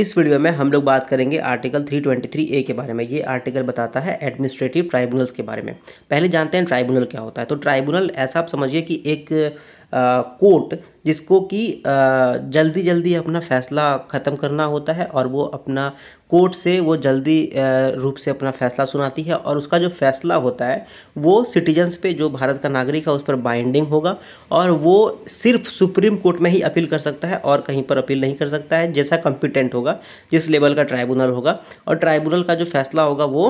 इस वीडियो में हम लोग बात करेंगे आर्टिकल 323 ए के बारे में ये आर्टिकल बताता है एडमिनिस्ट्रेटिव ट्राइब्यूनल्स के बारे में पहले जानते हैं ट्राइब्यूनल क्या होता है तो ट्राइब्यूनल ऐसा आप समझिए कि एक कोर्ट जिसको कि जल्दी जल्दी अपना फैसला ख़त्म करना होता है और वो अपना कोर्ट से वो जल्दी रूप से अपना फैसला सुनाती है और उसका जो फैसला होता है वो सिटीजन्स पे जो भारत का नागरिक है उस पर बाइंडिंग होगा और वो सिर्फ सुप्रीम कोर्ट में ही अपील कर सकता है और कहीं पर अपील नहीं कर सकता है जैसा कॉम्पिटेंट होगा जिस लेवल का ट्राइब्यूनल होगा और ट्राइब्यूनल का जो फैसला होगा वो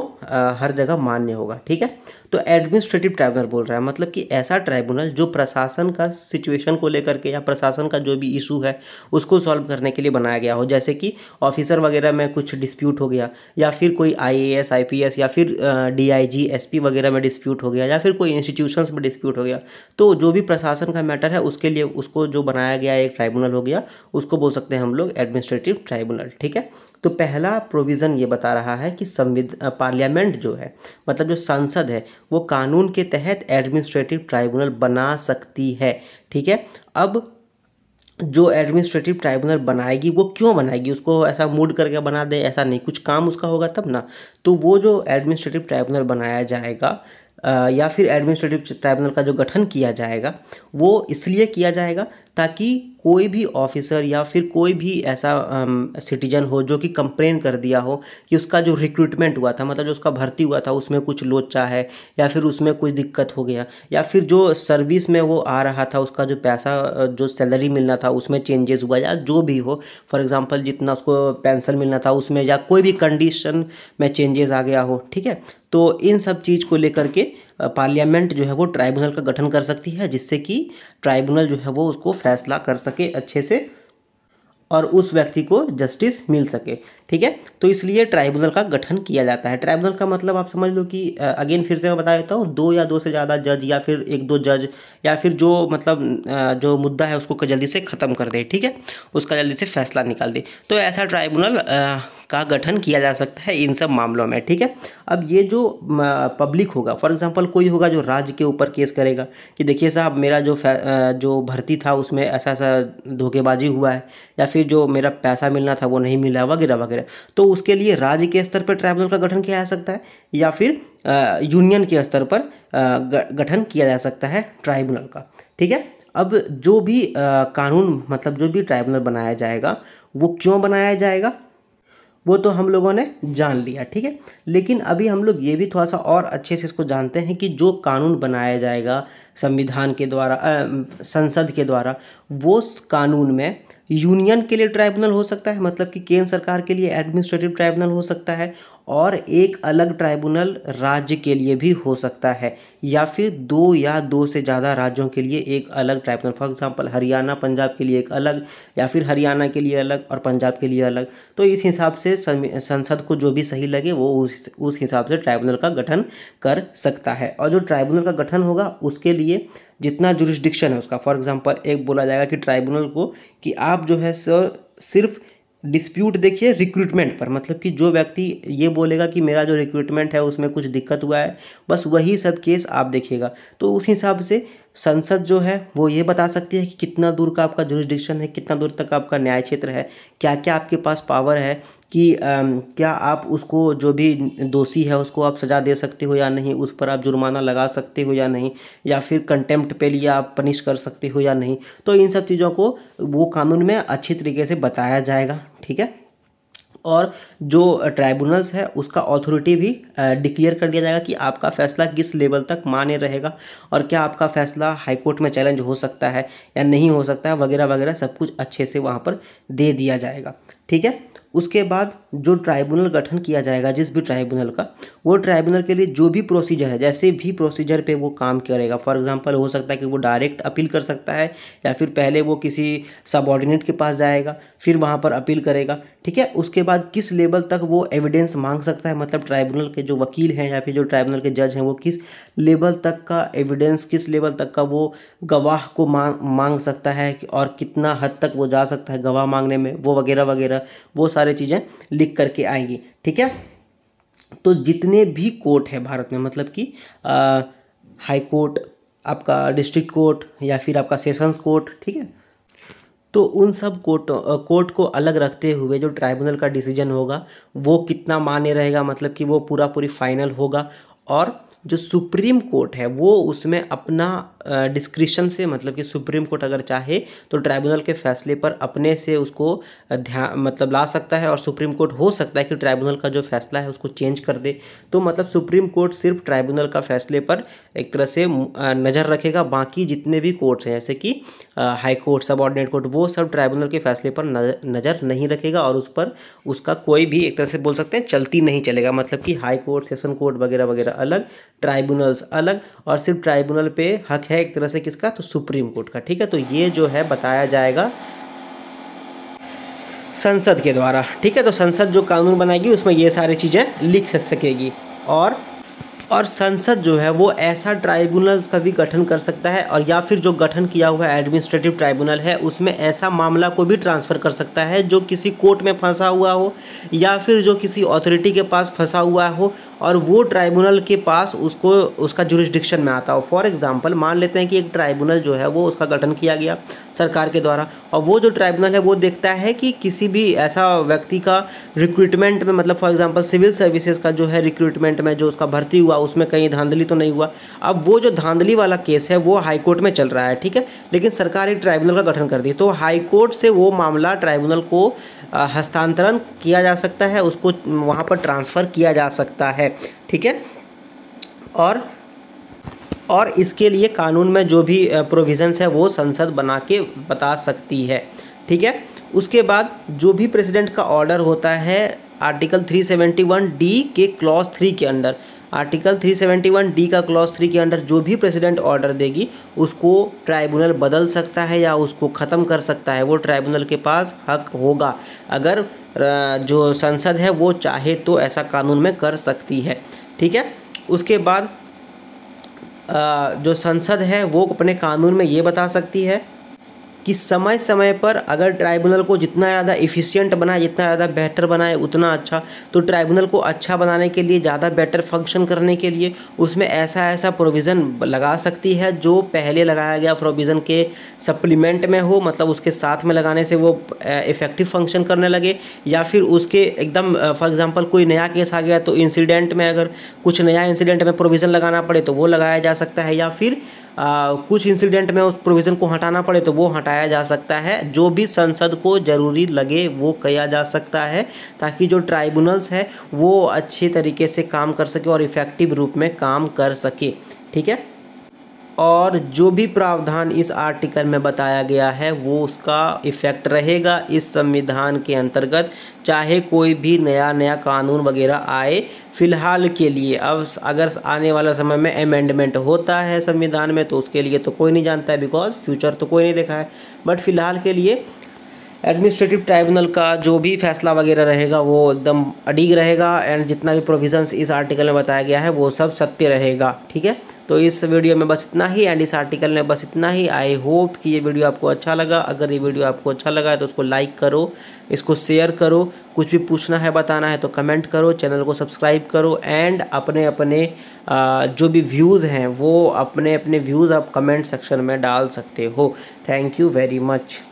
हर जगह मान्य होगा ठीक है तो एडमिनिस्ट्रेटिव ट्राइब्यूनल बोल रहा है मतलब कि ऐसा ट्राइब्यूनल जो प्रशासन का सिचुएशन को लेकर के या प्रशासन का जो भी इशू है उसको सॉल्व करने के लिए बनाया गया हो जैसे कि ऑफिसर वगैरह में कुछ डिस्प्यूट हो गया या फिर कोई आईएएस आईपीएस या फिर डीआईजी एसपी वगैरह में डिस्प्यूट हो गया या फिर कोई इंस्टीट्यूशंस में डिस्प्यूट हो गया तो जो भी प्रशासन का मैटर है उसके लिए उसको जो बनाया गया एक ट्राइब्यूनल हो गया उसको बोल सकते हैं हम लोग एडमिनिस्ट्रेटिव ट्राइब्यूनल ठीक है तो पहला प्रोविज़न ये बता रहा है कि संविध पार्लियामेंट जो है मतलब जो सांसद है वो कानून के तहत एडमिनिस्ट्रेटिव ट्राइब्यूनल बना सकती है ठीक है अब जो एडमिनिस्ट्रेटिव ट्राइब्यूनल बनाएगी वो क्यों बनाएगी उसको ऐसा मूड करके बना दे ऐसा नहीं कुछ काम उसका होगा तब ना तो वो जो एडमिनिस्ट्रेटिव ट्राइब्यूनल बनाया जाएगा या फिर एडमिनिस्ट्रेटिव ट्राइब्यूनल का जो गठन किया जाएगा वो इसलिए किया जाएगा ताकि कोई भी ऑफिसर या फिर कोई भी ऐसा सिटीजन हो जो कि कंप्लेन कर दिया हो कि उसका जो रिक्रूटमेंट हुआ था मतलब जो उसका भर्ती हुआ था उसमें कुछ लोचा है या फिर उसमें कुछ दिक्कत हो गया या फिर जो सर्विस में वो आ रहा था उसका जो पैसा जो सैलरी मिलना था उसमें चेंजेस हुआ या जो भी हो फॉर एग्ज़ाम्पल जितना उसको पेंशन मिलना था उसमें या कोई भी कंडीशन में चेंजेस आ गया हो ठीक है तो इन सब चीज़ को लेकर के पार्लियामेंट जो है वो ट्राइब्यूनल का गठन कर सकती है जिससे कि ट्राइब्यूनल जो है वो उसको फैसला कर सके अच्छे से और उस व्यक्ति को जस्टिस मिल सके ठीक है तो इसलिए ट्राइब्यूनल का गठन किया जाता है ट्राइब्यूनल का मतलब आप समझ लो कि अगेन फिर से मैं बता देता हूँ दो या दो से ज़्यादा जज या फिर एक दो जज या फिर जो मतलब जो मुद्दा है उसको जल्दी से ख़त्म कर दे ठीक है उसका जल्दी से फैसला निकाल दे तो ऐसा ट्राइब्यूनल का गठन किया जा सकता है इन सब मामलों में ठीक है अब ये जो पब्लिक होगा फॉर एग्जांपल कोई होगा जो राज्य के ऊपर केस करेगा कि देखिए साहब मेरा जो जो भर्ती था उसमें ऐसा ऐसा धोखेबाजी हुआ है या फिर जो मेरा पैसा मिलना था वो नहीं मिला वगैरह वगैरह है तो उसके लिए राज्य के स्तर पर ट्राइब्यूनल का गठन किया जा सकता है या फिर यूनियन के स्तर पर गठन किया जा सकता है ट्राइब्यूनल का ठीक है अब जो भी कानून मतलब जो भी ट्राइब्यूनल बनाया जाएगा वो क्यों बनाया जाएगा वो तो हम लोगों ने जान लिया ठीक है लेकिन अभी हम लोग ये भी थोड़ा सा और अच्छे से इसको जानते हैं कि जो कानून बनाया जाएगा संविधान के द्वारा संसद के द्वारा वो कानून में यूनियन के लिए ट्राइब्यूनल हो सकता है मतलब कि केंद्र सरकार के लिए एडमिनिस्ट्रेटिव ट्राइब्यूनल हो सकता है और एक अलग ट्राइब्यूनल राज्य के लिए भी हो सकता है या फिर दो या दो से ज़्यादा राज्यों के लिए एक अलग tribunal for example Haryana Punjab के लिए एक अलग या फिर हरियाणा के लिए अलग और पंजाब के लिए अलग तो इस हिसाब से संसद को जो भी सही लगे वो उस उस हिसाब से ट्राइब्यूनल का गठन कर सकता है और जो ट्राइब्यूनल का गठन होगा उसके लिए लिए जितना जुरिस्डिक्शन है उसका फॉर एग्जांपल एक बोला जाएगा कि ट्राइब्यूनल को कि आप जो है सर सिर्फ डिस्प्यूट देखिए रिक्रूटमेंट पर मतलब कि जो व्यक्ति ये बोलेगा कि मेरा जो रिक्रूटमेंट है उसमें कुछ दिक्कत हुआ है बस वही सब केस आप देखिएगा तो उस हिसाब से संसद जो है वो ये बता सकती है कि कितना दूर का आपका जुरिस्डिक्शन है कितना दूर तक आपका न्याय क्षेत्र है क्या क्या आपके पास पावर है कि आ, क्या आप उसको जो भी दोषी है उसको आप सज़ा दे सकते हो या नहीं उस पर आप जुर्माना लगा सकते हो या नहीं या फिर कंटेम्प्ट पे लिए आप पनिश कर सकते हो या नहीं तो इन सब चीज़ों को वो कानून में अच्छी तरीके से बताया जाएगा ठीक है और जो ट्राइब्यूनल्स है उसका ऑथोरिटी भी डिक्लेयर कर दिया जाएगा कि आपका फैसला किस लेवल तक मान्य रहेगा और क्या आपका फैसला हाईकोर्ट में चैलेंज हो सकता है या नहीं हो सकता है वगैरह वगैरह सब कुछ अच्छे से वहाँ पर दे दिया जाएगा ठीक है उसके बाद जो ट्राइब्यूनल गठन किया जाएगा जिस भी ट्राइब्यूनल का वो ट्राइब्यूनल के लिए जो भी प्रोसीजर है जैसे भी प्रोसीजर पे वो काम करेगा फॉर एग्जांपल हो सकता है कि वो डायरेक्ट अपील कर सकता है या फिर पहले वो किसी सबॉर्डिनेट के पास जाएगा फिर वहाँ पर अपील करेगा ठीक है उसके बाद किस लेवल तक वो एविडेंस मांग सकता है मतलब ट्राइब्यूनल के जो वकील हैं या फिर जो ट्राइब्यूनल के जज हैं वो किस लेवल तक का एविडेंस किस लेवल तक का वो गवाह को मांग मांग सकता है और कितना हद तक वो जा सकता है गवाह मांगने में वो वगैरह वगैरह वो सारी चीज़ें लिख करके आएंगी ठीक है तो जितने भी कोर्ट है भारत में मतलब कि हाई कोर्ट आपका डिस्ट्रिक्ट कोर्ट या फिर आपका सेशंस कोर्ट ठीक है तो उन सब कोर्ट कोर्ट को अलग रखते हुए जो ट्राइब्यूनल का डिसीजन होगा वो कितना मान्य रहेगा मतलब कि वो पूरा पूरी फाइनल होगा और जो सुप्रीम कोर्ट है वो उसमें अपना डिस्क्रिशन से मतलब कि सुप्रीम कोर्ट अगर चाहे तो ट्राइब्यूनल के फैसले पर अपने से उसको ध्यान मतलब ला सकता है और सुप्रीम कोर्ट हो सकता है कि ट्राइब्यूनल का जो फैसला है उसको चेंज कर दे तो मतलब सुप्रीम कोर्ट सिर्फ ट्राइब्यूनल का फैसले पर एक तरह से नज़र रखेगा बाकी जितने भी कोर्ट्स हैं जैसे कि high court subordinate court वो सब ट्राइब्यूनल के फैसले पर नज़र नहीं रखेगा और उस पर उसका कोई भी एक तरह से बोल सकते हैं चलती नहीं चलेगा मतलब कि हाई कोर्ट सेशन कोर्ट वगैरह वगैरह अलग ट्राइब्यूनल्स अलग और सिर्फ ट्राइब्यूनल पे हक है है एक तरह से किसका तो सुप्रीम कोर्ट का ठीक है तो ये जो है बताया जाएगा संसद के द्वारा ठीक है तो संसद जो कानून बनाएगी उसमें ये सारी चीज़ें लिख सकेगी और और संसद जो है वो ऐसा ट्राइब्यूनल का भी गठन कर सकता है और या फिर जो गठन किया हुआ एडमिनिस्ट्रेटिव ट्राइब्यूनल है उसमें ऐसा मामला को भी ट्रांसफ़र कर सकता है जो किसी कोर्ट में फंसा हुआ हो या फिर जो किसी अथॉरिटी के पास फंसा हुआ हो और वो ट्राइब्यूनल के पास उसको उसका जुरिस्डिक्शन में आता हो फॉर एग्जांपल मान लेते हैं कि एक ट्राइब्यूनल जो है वो उसका गठन किया गया सरकार के द्वारा और वो जो ट्राइब्यूनल है वो देखता है कि किसी भी ऐसा व्यक्ति का रिक्रूटमेंट में मतलब फॉर एग्जांपल सिविल सर्विसेज का जो है रिक्रूटमेंट में जो उसका भर्ती हुआ उसमें कहीं धांधली तो नहीं हुआ अब वो जो धांधली वाला केस है वो हाईकोर्ट में चल रहा है ठीक है लेकिन सरकार एक ट्राइब्यूनल का गठन कर दी तो हाईकोर्ट से वो मामला ट्राइब्यूनल को हस्तांतरण किया जा सकता है उसको वहाँ पर ट्रांसफ़र किया जा सकता है ठीक है और और इसके लिए कानून में जो भी प्रोविज़न्स है वो संसद बना के बता सकती है ठीक है उसके बाद जो भी प्रेसिडेंट का ऑर्डर होता है आर्टिकल 371 डी के क्लॉज थ्री के अंडर आर्टिकल 371 डी का क्लॉज थ्री के अंडर जो भी प्रेसिडेंट ऑर्डर देगी उसको ट्राइब्यूनल बदल सकता है या उसको ख़त्म कर सकता है वो ट्राइब्यूनल के पास हक होगा अगर जो संसद है वो चाहे तो ऐसा कानून में कर सकती है ठीक है उसके बाद जो संसद है वो अपने कानून में ये बता सकती है कि समय समय पर अगर ट्राइब्यूनल को जितना ज़्यादा इफ़िशियंट बनाए जितना ज़्यादा बेहतर बनाए उतना अच्छा तो ट्राइब्यूनल को अच्छा बनाने के लिए ज़्यादा बेटर फंक्शन करने के लिए उसमें ऐसा ऐसा प्रोविज़न लगा सकती है जो पहले लगाया गया प्रोविज़न के सप्लीमेंट में हो मतलब उसके साथ में लगाने से वो इफ़ेक्टिव फंक्शन करने लगे या फिर उसके एकदम फॉर एग्ज़ाम्पल कोई नया केस आ गया तो इंसिडेंट में अगर कुछ नया इंसिडेंट में प्रोविज़न लगाना पड़े तो वो लगाया जा सकता है या फिर आ, कुछ इंसिडेंट में उस प्रोविज़न को हटाना पड़े तो वो हटाया उठाया जा सकता है जो भी संसद को ज़रूरी लगे वो किया जा सकता है ताकि जो ट्राइब्यूनल्स है वो अच्छे तरीके से काम कर सके और इफ़ेक्टिव रूप में काम कर सके ठीक है और जो भी प्रावधान इस आर्टिकल में बताया गया है वो उसका इफ़ेक्ट रहेगा इस संविधान के अंतर्गत चाहे कोई भी नया नया कानून वगैरह आए फ़िलहाल के लिए अब अगर आने वाला समय में अमेंडमेंट होता है संविधान में तो उसके लिए तो कोई नहीं जानता है बिकॉज फ्यूचर तो कोई नहीं देखा है बट फ़िलहाल के लिए एडमिनिस्ट्रेटिव ट्राइब्यूनल का जो भी फैसला वगैरह रहेगा वो एकदम अडीग रहेगा एंड जितना भी प्रोविजंस इस आर्टिकल में बताया गया है वो सब सत्य रहेगा ठीक है तो इस वीडियो में बस इतना ही एंड इस आर्टिकल में बस इतना ही आई होप कि ये वीडियो आपको अच्छा लगा अगर ये वीडियो आपको अच्छा लगा है तो उसको लाइक करो इसको शेयर करो कुछ भी पूछना है बताना है तो कमेंट करो चैनल को सब्सक्राइब करो एंड अपने अपने जो भी व्यूज़ हैं वो अपने अपने व्यूज़ आप कमेंट सेक्शन में डाल सकते हो थैंक यू वेरी मच